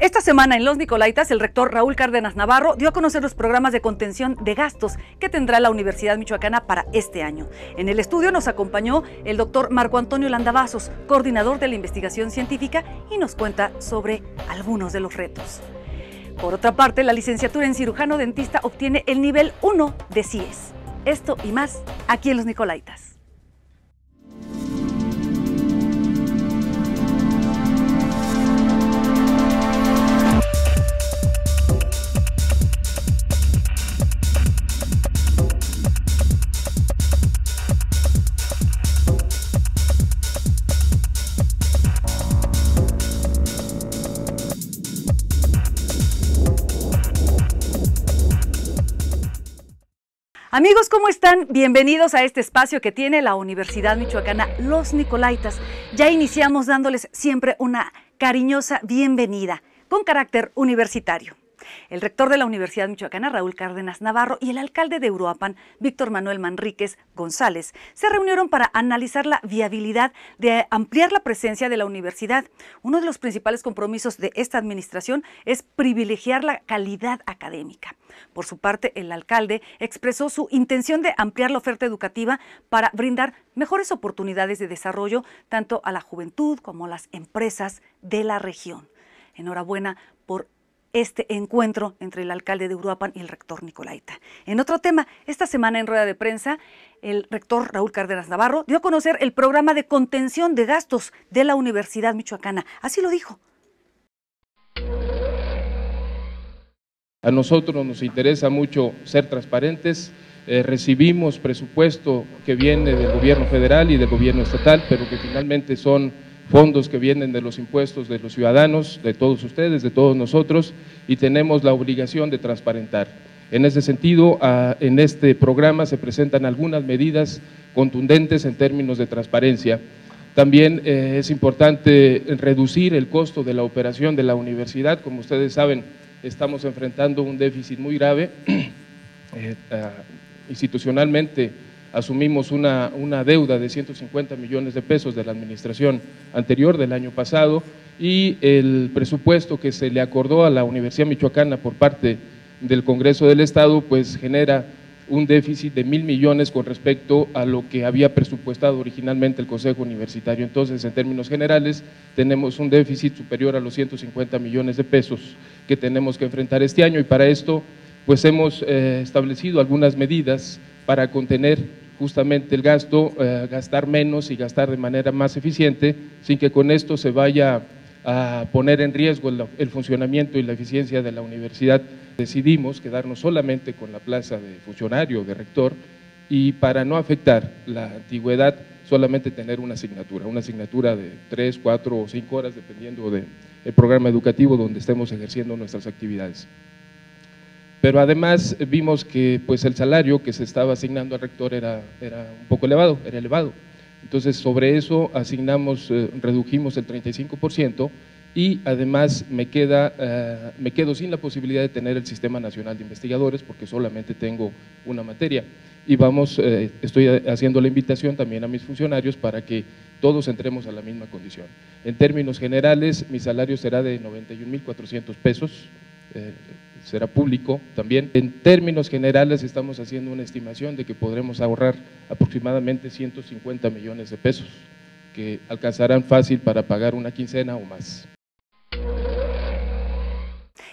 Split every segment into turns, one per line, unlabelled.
Esta semana en Los Nicolaitas, el rector Raúl Cárdenas Navarro dio a conocer los programas de contención de gastos que tendrá la Universidad Michoacana para este año. En el estudio nos acompañó el doctor Marco Antonio Landavazos, coordinador de la investigación científica, y nos cuenta sobre algunos de los retos. Por otra parte, la licenciatura en cirujano dentista obtiene el nivel 1 de CIES. Esto y más aquí en Los Nicolaitas. Amigos, ¿cómo están? Bienvenidos a este espacio que tiene la Universidad Michoacana Los Nicolaitas. Ya iniciamos dándoles siempre una cariñosa bienvenida con carácter universitario. El rector de la Universidad Michoacana, Raúl Cárdenas Navarro, y el alcalde de Uruapan, Víctor Manuel Manríquez González, se reunieron para analizar la viabilidad de ampliar la presencia de la universidad. Uno de los principales compromisos de esta administración es privilegiar la calidad académica. Por su parte, el alcalde expresó su intención de ampliar la oferta educativa para brindar mejores oportunidades de desarrollo tanto a la juventud como a las empresas de la región. Enhorabuena por este encuentro entre el alcalde de Uruapan y el rector Nicolaita. En otro tema, esta semana en rueda de prensa, el rector Raúl Cárdenas Navarro dio a conocer el programa de contención de gastos de la Universidad Michoacana. Así lo dijo.
A nosotros nos interesa mucho ser transparentes. Eh, recibimos presupuesto que viene del gobierno federal y del gobierno estatal, pero que finalmente son fondos que vienen de los impuestos de los ciudadanos, de todos ustedes, de todos nosotros, y tenemos la obligación de transparentar. En ese sentido, en este programa se presentan algunas medidas contundentes en términos de transparencia. También eh, es importante reducir el costo de la operación de la universidad. Como ustedes saben, estamos enfrentando un déficit muy grave eh, institucionalmente asumimos una, deuda de 150 millones de pesos de la administración anterior del año pasado y el presupuesto que se le acordó a la Universidad Michoacana por parte del Congreso del Estado pues genera un déficit de mil millones con respecto a lo que había presupuestado originalmente el Consejo Universitario. Entonces, en términos generales, tenemos un déficit superior a los 150 millones de pesos que tenemos que enfrentar este año y para esto pues hemos eh, establecido algunas medidas para contener justamente el gasto, eh, gastar menos y gastar de manera más eficiente, sin que con esto se vaya a poner en riesgo el, funcionamiento y la eficiencia de la universidad. Decidimos quedarnos solamente con la plaza de funcionario, de rector, y para no afectar la antigüedad, solamente tener una asignatura, una asignatura de tres, cuatro o cinco horas, dependiendo del programa educativo donde estemos ejerciendo nuestras actividades. Pero además vimos que pues, el salario que se estaba asignando al rector era, era un poco elevado, era elevado. Entonces, sobre eso asignamos, eh, redujimos el 35% y además me, queda, eh, me quedo sin la posibilidad de tener el Sistema Nacional de Investigadores porque solamente tengo una materia. Y vamos, eh, estoy haciendo la invitación también a mis funcionarios para que todos entremos a la misma condición. En términos generales, mi salario será de 91.400 pesos será público también. En términos generales estamos haciendo una estimación de que podremos ahorrar aproximadamente 150 millones de pesos, que alcanzarán fácil para pagar una quincena o más.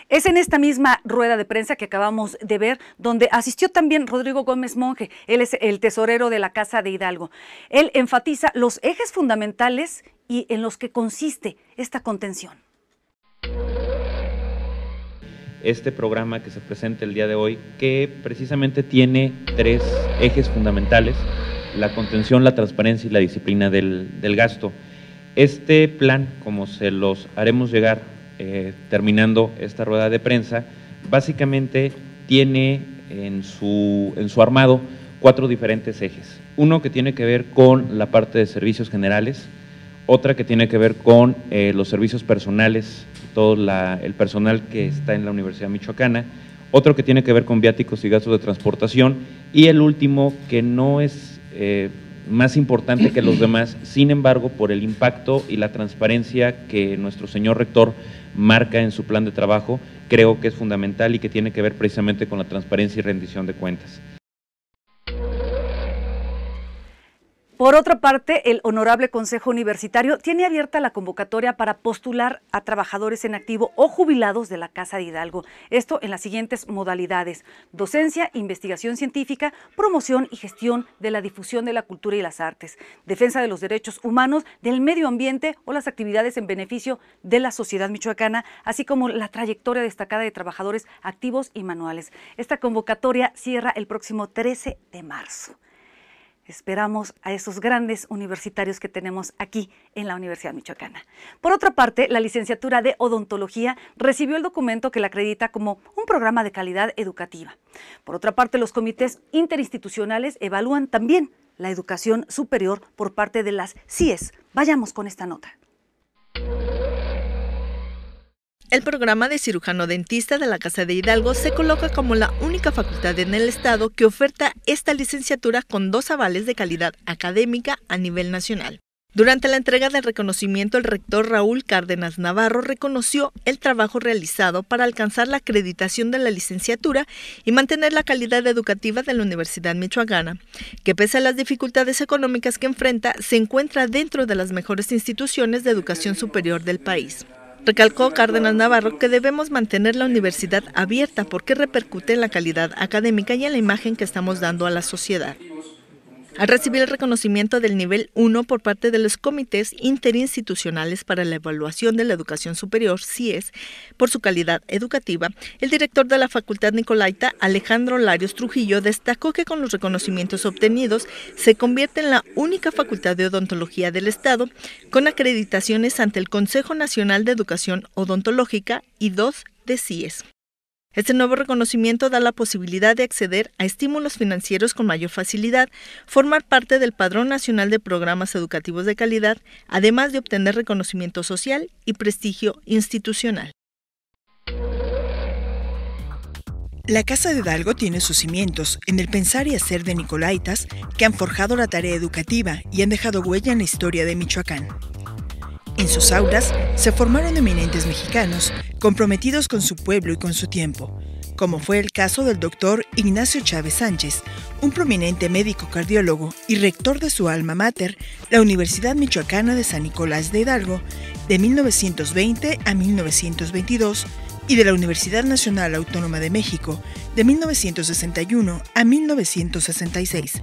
Es en esta misma rueda de prensa que acabamos de ver, donde asistió también Rodrigo Gómez Monge, él es el tesorero de la Casa de Hidalgo. Él enfatiza los ejes fundamentales y en los que consiste esta contención
este programa que se presenta el día de hoy, que precisamente tiene tres ejes fundamentales, la contención, la transparencia y la disciplina del, gasto. Este plan, como se los haremos llegar eh, terminando esta rueda de prensa, básicamente tiene en su, en su armado cuatro diferentes ejes. Uno que tiene que ver con la parte de servicios generales, otra que tiene que ver con eh, los servicios personales todo el personal que está en la Universidad Michoacana, otro que tiene que ver con viáticos y gastos de transportación, y el último que no es eh, más importante que los demás, sin embargo, por el impacto y la transparencia que nuestro señor rector marca en su plan de trabajo, creo que es fundamental y que tiene que ver precisamente con la transparencia y rendición de cuentas.
Por otra parte, el Honorable Consejo Universitario tiene abierta la convocatoria para postular a trabajadores en activo o jubilados de la Casa de Hidalgo. Esto en las siguientes modalidades. Docencia, investigación científica, promoción y gestión de la difusión de la cultura y las artes, defensa de los derechos humanos, del medio ambiente o las actividades en beneficio de la sociedad michoacana, así como la trayectoria destacada de trabajadores activos y manuales. Esta convocatoria cierra el próximo 13 de marzo. Esperamos a esos grandes universitarios que tenemos aquí en la Universidad Michoacana. Por otra parte, la licenciatura de odontología recibió el documento que la acredita como un programa de calidad educativa. Por otra parte, los comités interinstitucionales evalúan también la educación superior por parte de las CIES. Vayamos con esta nota.
El programa de cirujano dentista de la Casa de Hidalgo se coloca como la única facultad en el estado que oferta esta licenciatura con dos avales de calidad académica a nivel nacional. Durante la entrega del reconocimiento, el rector Raúl Cárdenas Navarro reconoció el trabajo realizado para alcanzar la acreditación de la licenciatura y mantener la calidad educativa de la Universidad Michoacana, que pese a las dificultades económicas que enfrenta, se encuentra dentro de las mejores instituciones de educación superior del país. Recalcó Cárdenas Navarro que debemos mantener la universidad abierta porque repercute en la calidad académica y en la imagen que estamos dando a la sociedad al recibir el reconocimiento del nivel 1 por parte de los Comités Interinstitucionales para la Evaluación de la Educación Superior, CIES, por su calidad educativa, el director de la Facultad Nicolaita, Alejandro Larios Trujillo, destacó que con los reconocimientos obtenidos se convierte en la única facultad de odontología del Estado con acreditaciones ante el Consejo Nacional de Educación Odontológica y dos de CIES. Este nuevo reconocimiento da la posibilidad de acceder a estímulos financieros con mayor facilidad, formar parte del Padrón Nacional de Programas Educativos de Calidad, además de obtener reconocimiento social y prestigio institucional.
La Casa de Hidalgo tiene sus cimientos en el pensar y hacer de Nicolaitas que han forjado la tarea educativa y han dejado huella en la historia de Michoacán. En sus aulas se formaron eminentes mexicanos comprometidos con su pueblo y con su tiempo, como fue el caso del doctor Ignacio Chávez Sánchez, un prominente médico cardiólogo y rector de su alma mater, la Universidad Michoacana de San Nicolás de Hidalgo, de 1920 a 1922, y de la Universidad Nacional Autónoma de México, de 1961 a 1966.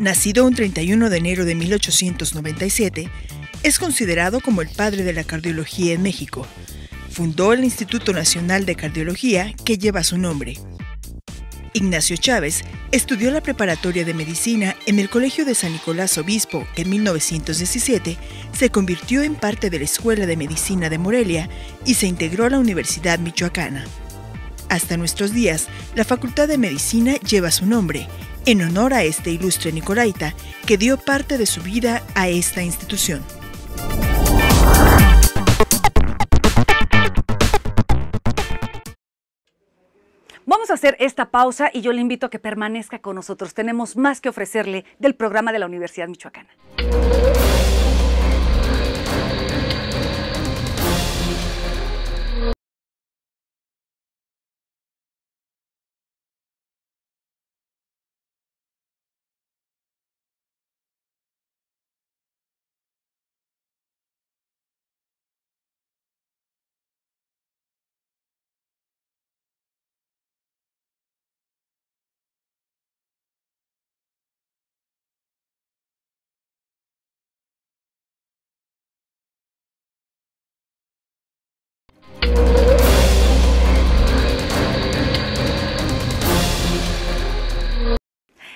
Nacido un 31 de enero de 1897, es considerado como el padre de la cardiología en México. Fundó el Instituto Nacional de Cardiología que lleva su nombre. Ignacio Chávez estudió la preparatoria de medicina en el Colegio de San Nicolás Obispo, que en 1917 se convirtió en parte de la Escuela de Medicina de Morelia y se integró a la Universidad Michoacana. Hasta nuestros días, la Facultad de Medicina lleva su nombre, en honor a este ilustre Nicolaita que dio parte de su vida a esta institución.
Vamos a hacer esta pausa y yo le invito a que permanezca con nosotros. Tenemos más que ofrecerle del programa de la Universidad Michoacana.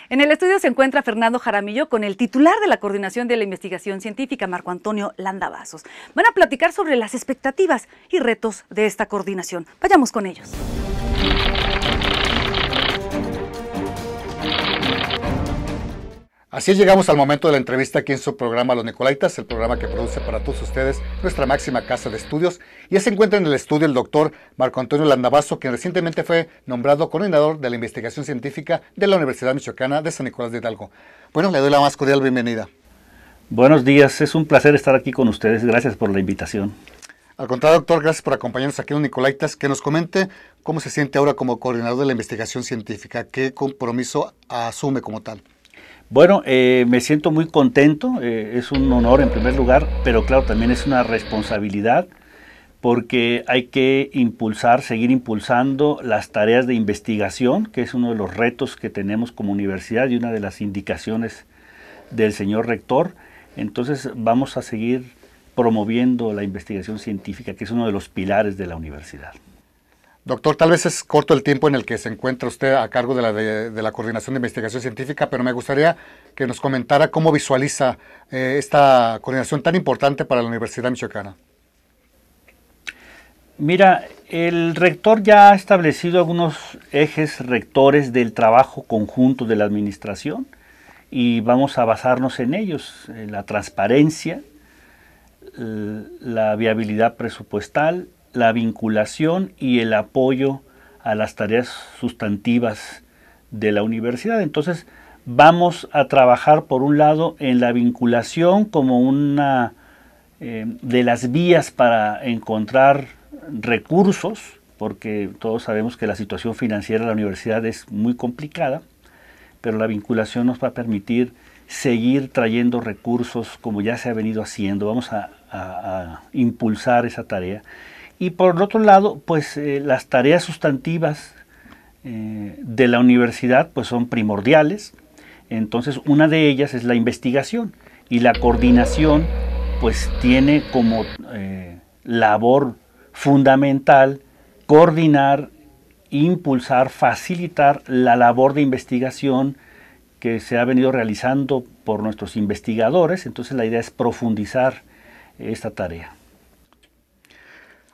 En el estudio se encuentra Fernando Jaramillo con el titular de la Coordinación de la Investigación Científica, Marco Antonio Landavazos. Van a platicar sobre las expectativas y retos de esta coordinación. Vayamos con ellos.
Así llegamos al momento de la entrevista aquí en su programa Los Nicolaitas, el programa que produce para todos ustedes nuestra máxima casa de estudios. Ya se encuentra en el estudio el doctor Marco Antonio Landavaso, quien recientemente fue nombrado coordinador de la investigación científica de la Universidad Michoacana de San Nicolás de Hidalgo. Bueno, le doy la más cordial bienvenida.
Buenos días, es un placer estar aquí con ustedes. Gracias por la invitación.
Al contrario, doctor, gracias por acompañarnos aquí en Los Nicolaitas. Que nos comente cómo se siente ahora como coordinador de la investigación científica, qué compromiso asume como tal.
Bueno, eh, me siento muy contento, eh, es un honor en primer lugar, pero claro, también es una responsabilidad porque hay que impulsar, seguir impulsando las tareas de investigación, que es uno de los retos que tenemos como universidad y una de las indicaciones del señor rector. Entonces vamos a seguir promoviendo la investigación científica, que es uno de los pilares de la universidad. Doctor,
tal vez es corto el tiempo en el que se encuentra usted a cargo de la, Coordinación de Investigación Científica, pero me gustaría que nos comentara cómo visualiza eh, esta coordinación tan importante para la
Universidad Michoacana. Mira, el rector ya ha establecido algunos ejes rectores del trabajo conjunto de la administración y vamos a basarnos en ellos, en la transparencia, la viabilidad presupuestal, la vinculación y el apoyo a las tareas sustantivas de la universidad. Entonces, vamos a trabajar por un lado en la vinculación como una eh, de las vías para encontrar recursos, porque todos sabemos que la situación financiera de la universidad es muy complicada, pero la vinculación nos va a permitir seguir trayendo recursos como ya se ha venido haciendo, vamos a impulsar esa tarea. Y por otro lado, pues eh, las tareas sustantivas eh, de la universidad pues son primordiales. Entonces, una de ellas es la investigación y la coordinación pues tiene como eh, labor fundamental coordinar, impulsar, facilitar la labor de investigación que se ha venido realizando por nuestros investigadores. Entonces, la idea es profundizar esta tarea.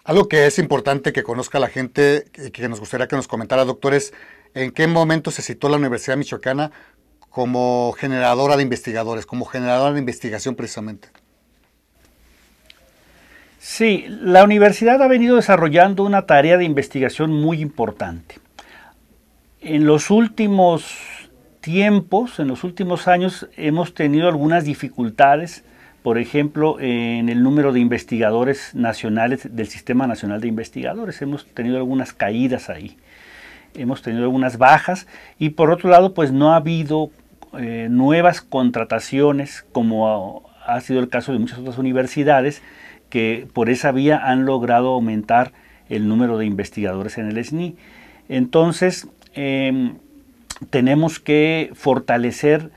Algo que es importante que conozca la gente y
que nos gustaría que nos comentara, doctor, es en qué momento se citó la Universidad Michoacana
como generadora de investigadores, como generadora de investigación precisamente. Sí, la universidad ha venido desarrollando una tarea de investigación muy importante. En los últimos tiempos, en los últimos años, hemos tenido algunas dificultades por ejemplo, en el número de investigadores nacionales del Sistema Nacional de Investigadores. Hemos tenido algunas caídas ahí, hemos tenido algunas bajas y por otro lado, pues no ha habido eh, nuevas contrataciones como ha, sido el caso de muchas otras universidades que por esa vía han logrado aumentar el número de investigadores en el SNI. Entonces, em, tenemos que fortalecer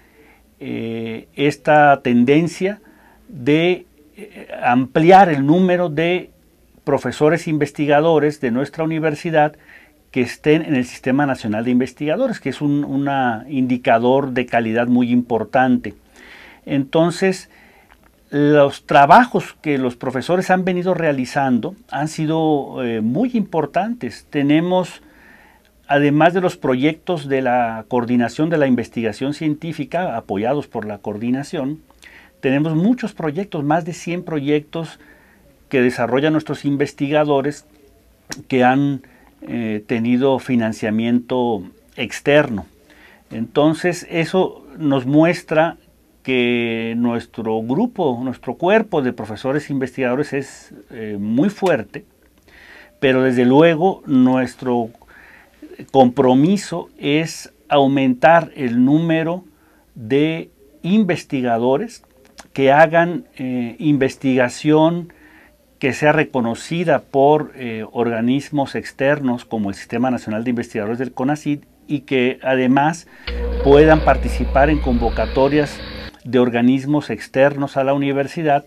eh, esta tendencia de eh, ampliar el número de profesores investigadores de nuestra universidad que estén en el Sistema Nacional de Investigadores, que es un indicador de calidad muy importante. Entonces, los trabajos que los profesores han venido realizando han sido eh, muy importantes. Tenemos, además de los proyectos de la coordinación de la investigación científica, apoyados por la coordinación, tenemos muchos proyectos, más de 100 proyectos que desarrollan nuestros investigadores que han eh, tenido financiamiento externo. Entonces eso nos muestra que nuestro grupo, nuestro cuerpo de profesores e investigadores es eh, muy fuerte, pero desde luego nuestro compromiso es aumentar el número de investigadores que hagan eh, investigación que sea reconocida por eh, organismos externos como el Sistema Nacional de Investigadores del CONACID y que además puedan participar en convocatorias de organismos externos a la universidad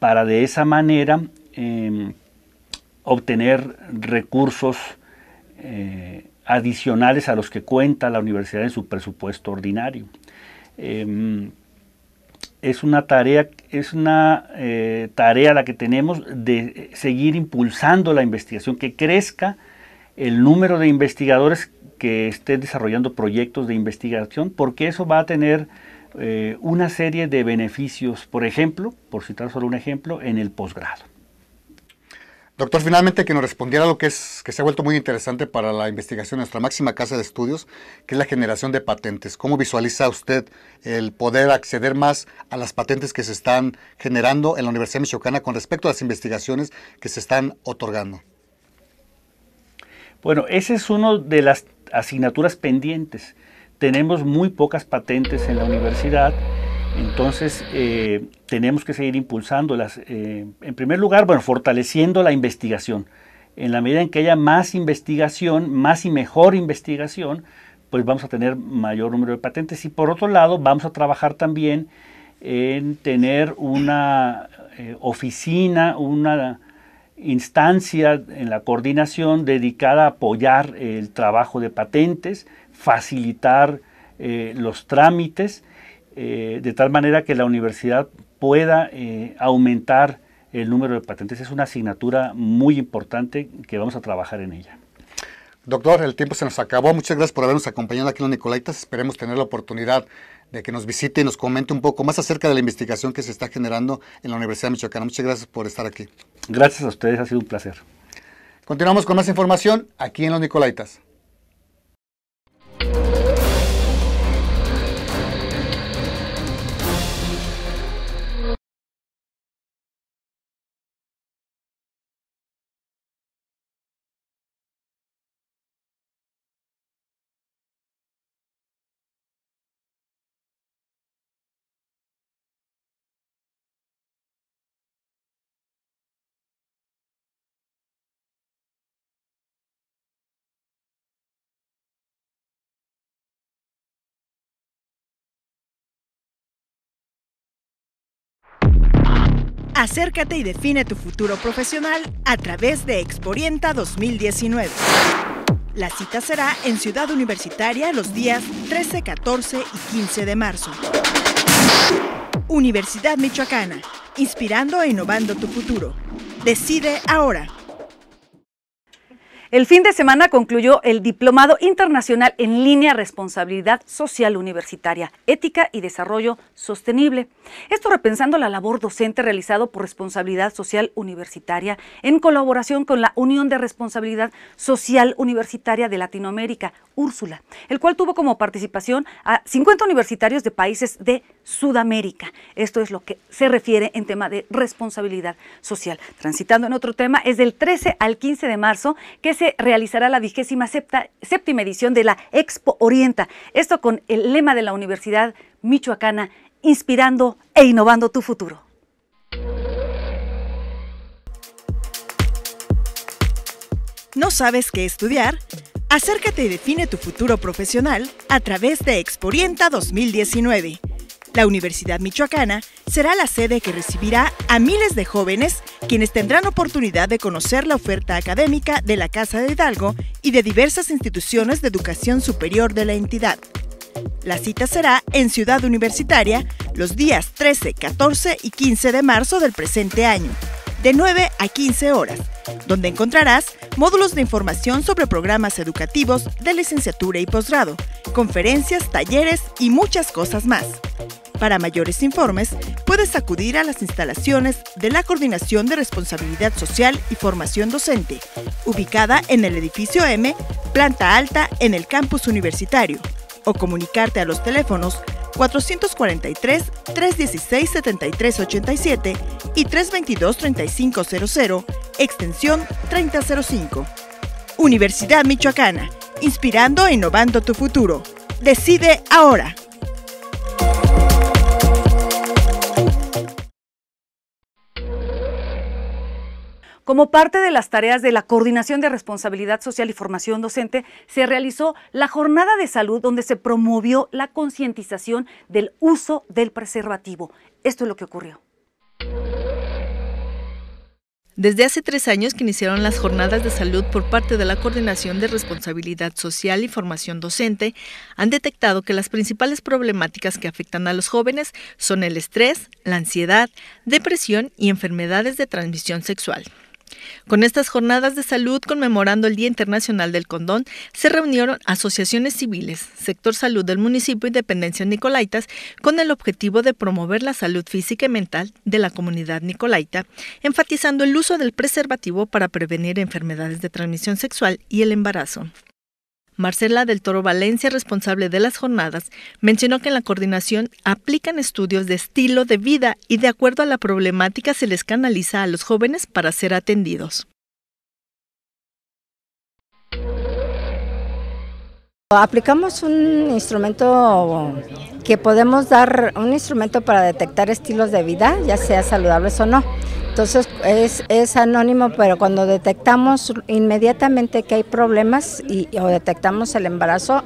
para de esa manera em, obtener recursos eh, adicionales a los que cuenta la universidad en su presupuesto ordinario. Em, es una tarea, es una eh, tarea la que tenemos de seguir impulsando la investigación, que crezca el número de investigadores que estén desarrollando proyectos de investigación, porque eso va a tener eh, una serie de beneficios, por ejemplo, por citar solo un ejemplo, en el posgrado. Doctor, finalmente que nos respondiera lo que es que se ha vuelto muy interesante
para la investigación, nuestra máxima casa de estudios, que es la generación de patentes. ¿Cómo visualiza usted el poder acceder más a las patentes que se están generando en la Universidad Michoacana
con respecto a las investigaciones que se están otorgando? Bueno, esa es una de las asignaturas pendientes. Tenemos muy pocas patentes en la universidad entonces, eh, tenemos que seguir impulsándolas. Eh, en primer lugar, bueno, fortaleciendo la investigación. En la medida en que haya más investigación, más y mejor investigación, pues vamos a tener mayor número de patentes. Y por otro lado, vamos a trabajar también en tener una eh, oficina, una instancia en la coordinación dedicada a apoyar el trabajo de patentes, facilitar los trámites eh, de tal manera que la universidad pueda eh, aumentar el número de patentes. Es una asignatura muy importante que vamos a trabajar en ella.
Doctor, el tiempo se nos acabó. Muchas gracias por habernos acompañado aquí en los Nicolaitas. Esperemos tener la oportunidad de que nos visite y nos comente un poco más acerca de la investigación que se está generando en la Universidad Michoacana. Muchas gracias por estar aquí. Gracias a ustedes, ha sido un placer. Continuamos con más información aquí en los Nicolaitas.
Acércate
y define tu futuro profesional a través de Exporienta 2019. La cita será en Ciudad Universitaria los días 13, 14 y 15 de marzo. Universidad Michoacana, inspirando e innovando
tu futuro. Decide ahora. El fin de semana concluyó el Diplomado Internacional en Línea Responsabilidad Social Universitaria, Ética y Desarrollo Sostenible. Esto repensando la labor docente realizado por Responsabilidad Social Universitaria en colaboración con la Unión de Responsabilidad Social Universitaria de Latinoamérica, Úrsula, el cual tuvo como participación a 50 universitarios de países de Sudamérica. Esto es lo que se refiere en tema de responsabilidad social. Transitando en otro tema, es del 13 al 15 de marzo que se realizará la vigésima séptima edición de la Expo Orienta. Esto con el lema de la Universidad Michoacana, inspirando e innovando tu futuro.
¿No sabes qué estudiar? Acércate y define tu futuro profesional a través de Expo Orienta 2019 la Universidad Michoacana será la sede que recibirá a miles de jóvenes quienes tendrán oportunidad de conocer la oferta académica de la Casa de Hidalgo y de diversas instituciones de educación superior de la entidad. La cita será en Ciudad Universitaria los días 13, 14 y 15 de marzo del presente año, de 9 a 15 horas, donde encontrarás módulos de información sobre programas educativos de licenciatura y posgrado, conferencias, talleres y muchas cosas más. Para mayores informes, puedes acudir a las instalaciones de la Coordinación de Responsabilidad Social y Formación Docente, ubicada en el edificio M, planta alta en el campus universitario, o comunicarte a los teléfonos 443-316-7387 y 322-3500, extensión 3005. Universidad Michoacana, inspirando e innovando tu futuro. Decide ahora.
Como parte de las tareas de la Coordinación de Responsabilidad Social y Formación Docente, se realizó la jornada de salud donde se promovió la concientización del uso del preservativo. Esto es lo que ocurrió.
Desde hace tres años que iniciaron las jornadas de salud por parte de la Coordinación de Responsabilidad Social y Formación Docente, han detectado que las principales problemáticas que afectan a los jóvenes son el estrés, la ansiedad, depresión y enfermedades de transmisión sexual. Con estas jornadas de salud conmemorando el Día Internacional del Condón, se reunieron asociaciones civiles, sector salud del municipio y dependencia nicolaitas con el objetivo de promover la salud física y mental de la comunidad nicolaita, enfatizando el uso del preservativo para prevenir enfermedades de transmisión sexual y el embarazo. Marcela del Toro Valencia, responsable de las jornadas, mencionó que en la coordinación aplican estudios de estilo de vida y de acuerdo a la problemática se les canaliza a los jóvenes para ser atendidos.
Aplicamos un instrumento que podemos dar, un instrumento para detectar estilos de vida, ya sea saludables o no. Entonces es, es anónimo, pero cuando detectamos inmediatamente que hay problemas y, o detectamos el embarazo,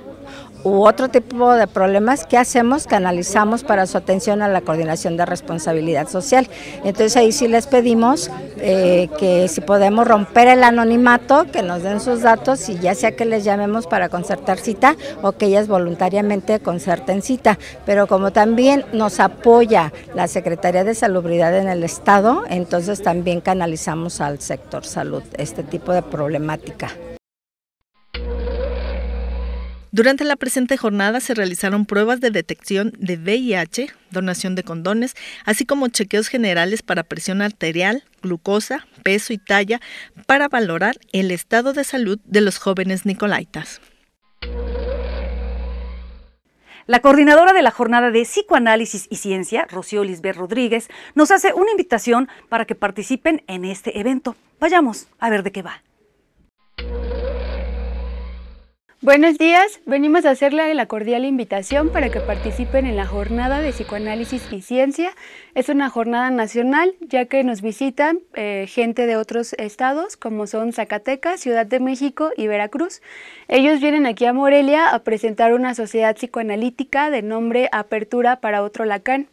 u otro tipo de problemas, ¿qué hacemos? Canalizamos para su atención a la coordinación de responsabilidad social. Entonces ahí sí les pedimos eh, que si podemos romper el anonimato, que nos den sus datos y ya sea que les llamemos para concertar cita o que ellas voluntariamente concerten cita. Pero como también nos apoya la Secretaría de Salubridad en el Estado, entonces también canalizamos al sector salud este tipo de problemática.
Durante la presente jornada se realizaron pruebas de detección de VIH, donación de condones, así como chequeos generales para presión arterial, glucosa, peso y talla para valorar el estado de salud de los jóvenes
nicolaitas. La coordinadora de la jornada de psicoanálisis y ciencia, Rocío Lisbeth Rodríguez, nos hace una invitación para que participen en este evento. Vayamos a ver de qué va.
Buenos días, venimos a hacerle la cordial invitación para que participen en la jornada de psicoanálisis y ciencia. Es una jornada nacional ya que nos visitan eh, gente de otros estados como son Zacatecas, Ciudad de México y Veracruz. Ellos vienen aquí a Morelia a presentar una sociedad psicoanalítica de nombre Apertura para otro Lacan.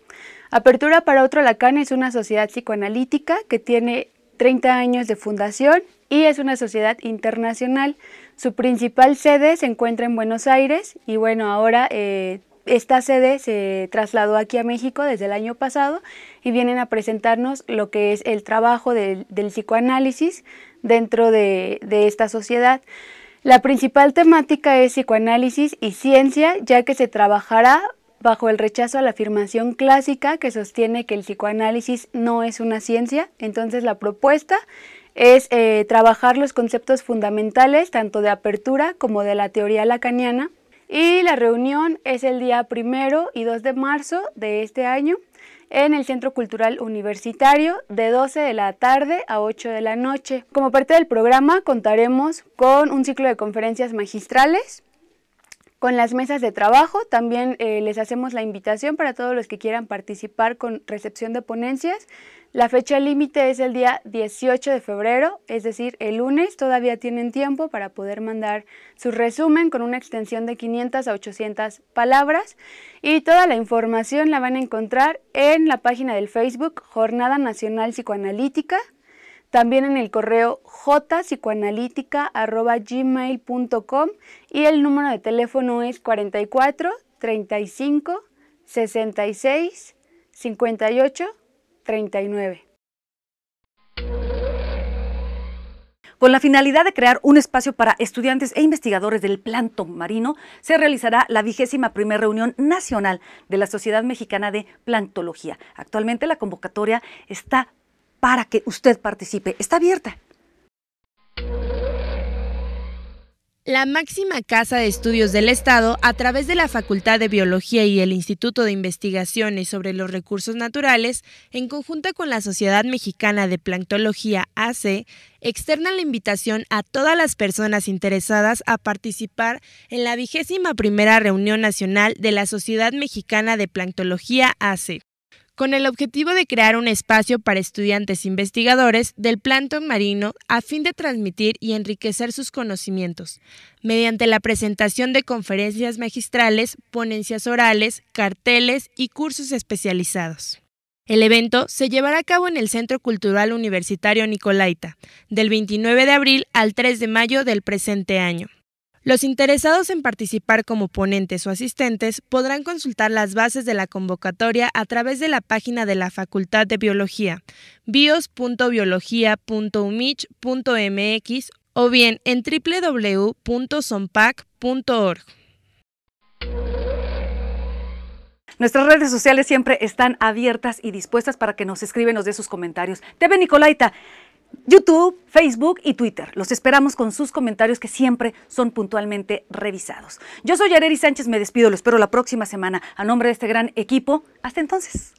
Apertura para otro Lacan es una sociedad psicoanalítica que tiene 30 años de fundación y es una sociedad internacional. Su principal sede se encuentra en Buenos Aires y bueno, ahora eh, esta sede se trasladó aquí a México desde el año pasado y vienen a presentarnos lo que es el trabajo del, psicoanálisis dentro de, de esta sociedad. La principal temática es psicoanálisis y ciencia, ya que se trabajará bajo el rechazo a la afirmación clásica que sostiene que el psicoanálisis no es una ciencia. Entonces la propuesta es eh, trabajar los conceptos fundamentales tanto de apertura como de la teoría lacaniana. Y la reunión es el día primero y 2 de marzo de este año en el Centro Cultural Universitario de 12 de la tarde a 8 de la noche. Como parte del programa contaremos con un ciclo de conferencias magistrales, con las mesas de trabajo. También eh, les hacemos la invitación para todos los que quieran participar con recepción de ponencias. La fecha límite es el día 18 de febrero, es decir, el lunes. Todavía tienen tiempo para poder mandar su resumen con una extensión de 500 a 800 palabras. Y toda la información la van a encontrar en la página del Facebook Jornada Nacional Psicoanalítica también en el correo jpsicoanalítica.com y el número de teléfono es 44 35 66 58 39.
Con la finalidad de crear un espacio para estudiantes e investigadores del planto marino, se realizará la vigésima primera reunión nacional de la Sociedad Mexicana de Plantología. Actualmente la convocatoria está para que usted
participe. Está abierta. La máxima casa de estudios del Estado, a través de la Facultad de Biología y el Instituto de Investigaciones sobre los Recursos Naturales, en conjunto con la Sociedad Mexicana de Planctología AC, externa la invitación a todas las personas interesadas a participar en la vigésima primera reunión nacional de la Sociedad Mexicana de Planctología AC con el objetivo de crear un espacio para estudiantes investigadores del plancton marino a fin de transmitir y enriquecer sus conocimientos, mediante la presentación de conferencias magistrales, ponencias orales, carteles y cursos especializados. El evento se llevará a cabo en el Centro Cultural Universitario Nicolaita, del 29 de abril al 3 de mayo del presente año. Los interesados en participar como ponentes o asistentes podrán consultar las bases de la convocatoria a través de la página de la Facultad de Biología, bios.biología.umich.mx o bien en www.sompac.org.
Nuestras redes sociales siempre están abiertas y dispuestas para que nos escriben, los de sus comentarios. TV Nicolaita, YouTube, Facebook y Twitter. Los esperamos con sus comentarios que siempre son puntualmente revisados. Yo soy Areri Sánchez, me despido, lo espero la próxima semana. A nombre de este gran equipo, hasta entonces.